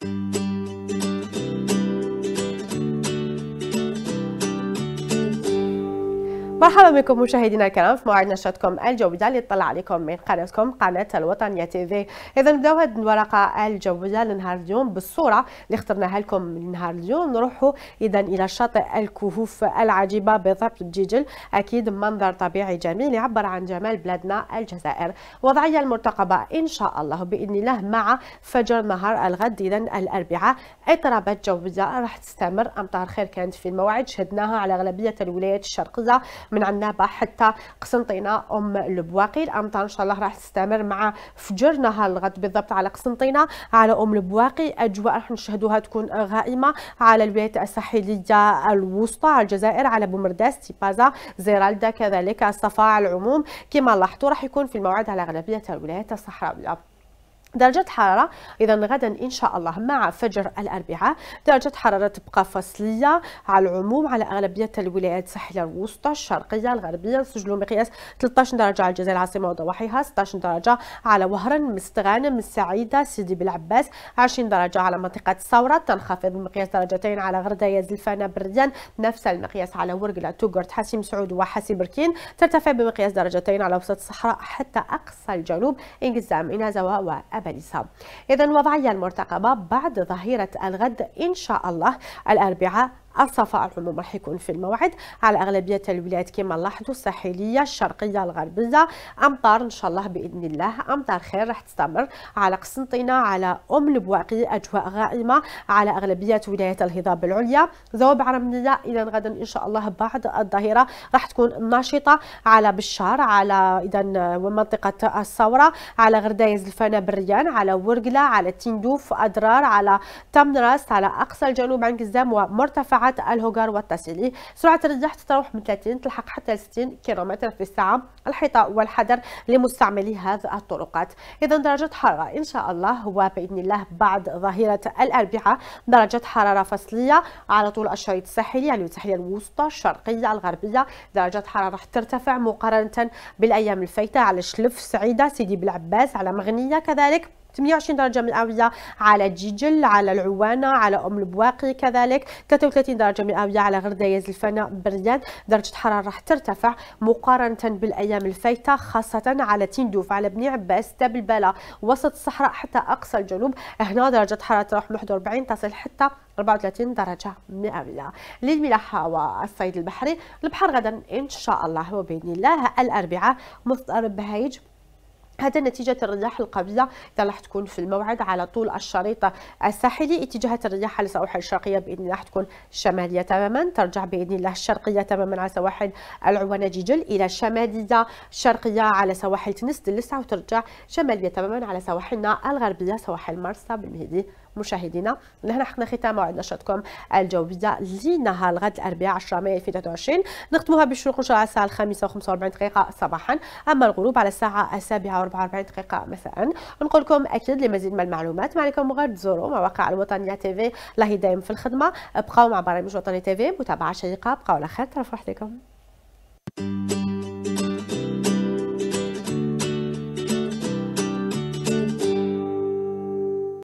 Thank you. مرحبا بكم مشاهدينا الكرام في موعد نشرتكم الجودة اللي تطلع عليكم من قناتكم قناة الوطنية تيفي إذا نبداو هاد الورقة الجودة لنهار اليوم بالصورة اللي اخترناها لكم لنهار اليوم نروحوا إذا إلى شاطئ الكهوف العجيبة بضبط الدجل أكيد منظر طبيعي جميل يعبر عن جمال بلادنا الجزائر وضعية المرتقبة إن شاء الله بإذن الله مع فجر نهار الغد إذا الأربعاء اضطرابات جودة راح تستمر أمطار خير كانت في الموعد شهدناها على أغلبية الولايات الشرقية من عنابه حتى قسنطينه ام البواقي الامطار ان شاء الله راح تستمر مع فجر نهار الغد بالضبط على قسنطينه على ام البواقي اجواء راح نشهدوها تكون غائمه على الولايات الساحليه الوسطى على الجزائر على بومرداس تيبازا زيرالدا كذلك الصفا على العموم كما لاحظتوا راح يكون في الموعد على اغلبيه الولايات الصحراويه درجة حرارة إذا غدا إن شاء الله مع فجر الأربعاء درجة حرارة تبقى فصلية على العموم على أغلبية الولايات الساحلية الوسطى الشرقية الغربية سجلوا مقياس 13 درجة على الجزائر العاصمة وضواحيها 16 درجة على وهران مستغانم السعيدة سيدي بلعباس 20 درجة على منطقة الثورة تنخفض المقياس درجتين على غرداية زلفانة بريان نفس المقياس على ورقلة توغرت حاسم سعود وحاسي بركين ترتفع بمقياس درجتين على وسط الصحراء حتى أقصى الجنوب إنجزام إنازة وأبا باريس إذا وضعية المرتقبة بعد ظهيرة الغد إن شاء الله الأربعاء الصفاء العموم راح يكون في الموعد على اغلبيه الولايات كما لاحظوا الساحليه الشرقيه الغربيه امطار ان شاء الله باذن الله امطار خير راح تستمر على قسنطينه على ام البواقي اجواء غائمه على اغلبيه ولايات الهضاب العليا ذوب عرمنيه اذا غدا ان شاء الله بعد الظهيره راح تكون نشطه على بشار على اذا ومنطقه الثوره على غردايز الفنا بريان على ورقله على تندوف اضرار على تمنراس على اقصى الجنوب عن قزام ومرتفعات سرعات الهوغار والتسعيلي سرعة الرياح تتراوح من 30 تلحق حتى 60 كيلومتر في الساعة الحيطة والحذر لمستعملي هذه الطرقات إذا درجة حرارة إن شاء الله وبإذن الله بعد ظهيرة الأربعاء درجة حرارة فصلية على طول الشريط الساحلي يعني الساحلية الوسطى الشرقية الغربية درجة حرارة ترتفع مقارنة بالأيام الفايتة على شلف سعيدة سيدي بلعباس على مغنية كذلك 120 درجة مئوية على جيجل على العوانة على أم البواقي كذلك 33 درجة مئوية على غردايز الفناء بريان درجة الحرارة راح ترتفع مقارنة بالأيام الفايتة خاصة على تندوف على بني عباس تبلبلة وسط الصحراء حتى أقصى الجنوب هنا درجة حرارة راح 41 تصل حتى 34 درجة مئوية للملاحة والصيد البحري البحر غدا إن شاء الله وبإذن الله الأربعاء مضطرب بهيج هذا نتيجة الرياح القوية إذا راح تكون في الموعد على طول الشريط الساحلي اتجاهات الرياح على سواحل الشرقية بإذن الله تكون شمالية تماما ترجع بإذن الله الشرقية تماما على سواحل العوانة جيجل إلى شمالية شرقية على سواحل تنس دلسة وترجع شمالية تماما على سواحلنا الغربية سواحل مرسى بالمهدي مشاهدينا لهنا حقنا ختام موعد نشرتكم الجوده لنهار الغد الاربعاء 10 ماي 2023 نختموها بالشروق ان شاء الله على الساعه 5 و45 دقيقه صباحا اما الغروب على الساعه 7 و44 دقيقه مساء نقول لكم اكيد لمزيد من المعلومات ما عليكم غير تزوروا مواقع الوطنيه تي في الله دايم في الخدمه بقاو مع برامج وطنيه تي في متابعه شيقه بقاو على خير ترفوا لكم